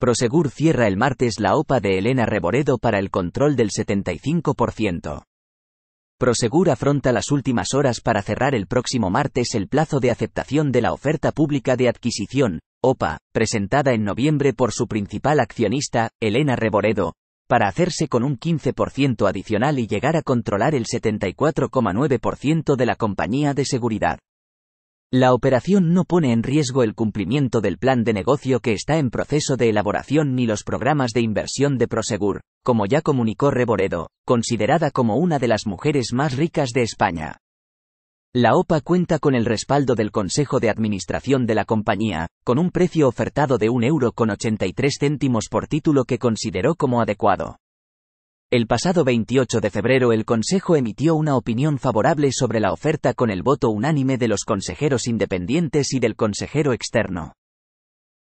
Prosegur cierra el martes la OPA de Elena Reboredo para el control del 75%. Prosegur afronta las últimas horas para cerrar el próximo martes el plazo de aceptación de la oferta pública de adquisición, OPA, presentada en noviembre por su principal accionista, Elena Reboredo, para hacerse con un 15% adicional y llegar a controlar el 74,9% de la compañía de seguridad. La operación no pone en riesgo el cumplimiento del plan de negocio que está en proceso de elaboración ni los programas de inversión de Prosegur, como ya comunicó Reboredo, considerada como una de las mujeres más ricas de España. La OPA cuenta con el respaldo del Consejo de Administración de la compañía, con un precio ofertado de 1,83 euro por título que consideró como adecuado. El pasado 28 de febrero el Consejo emitió una opinión favorable sobre la oferta con el voto unánime de los consejeros independientes y del consejero externo.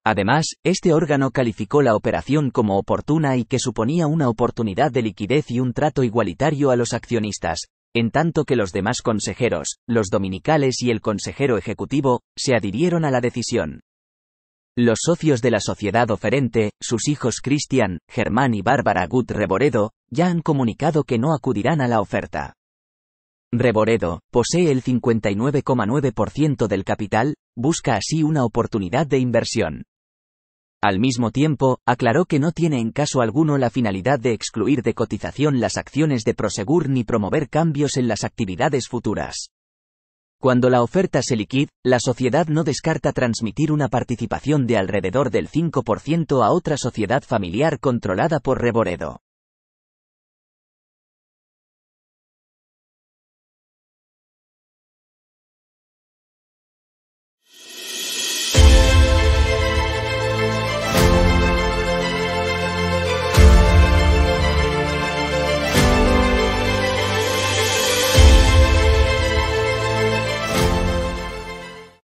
Además, este órgano calificó la operación como oportuna y que suponía una oportunidad de liquidez y un trato igualitario a los accionistas, en tanto que los demás consejeros, los dominicales y el consejero ejecutivo, se adhirieron a la decisión. Los socios de la sociedad oferente, sus hijos Cristian, Germán y Bárbara Gut Reboredo, ya han comunicado que no acudirán a la oferta. Reboredo, posee el 59,9% del capital, busca así una oportunidad de inversión. Al mismo tiempo, aclaró que no tiene en caso alguno la finalidad de excluir de cotización las acciones de Prosegur ni promover cambios en las actividades futuras. Cuando la oferta se liquide, la sociedad no descarta transmitir una participación de alrededor del 5% a otra sociedad familiar controlada por Reboredo.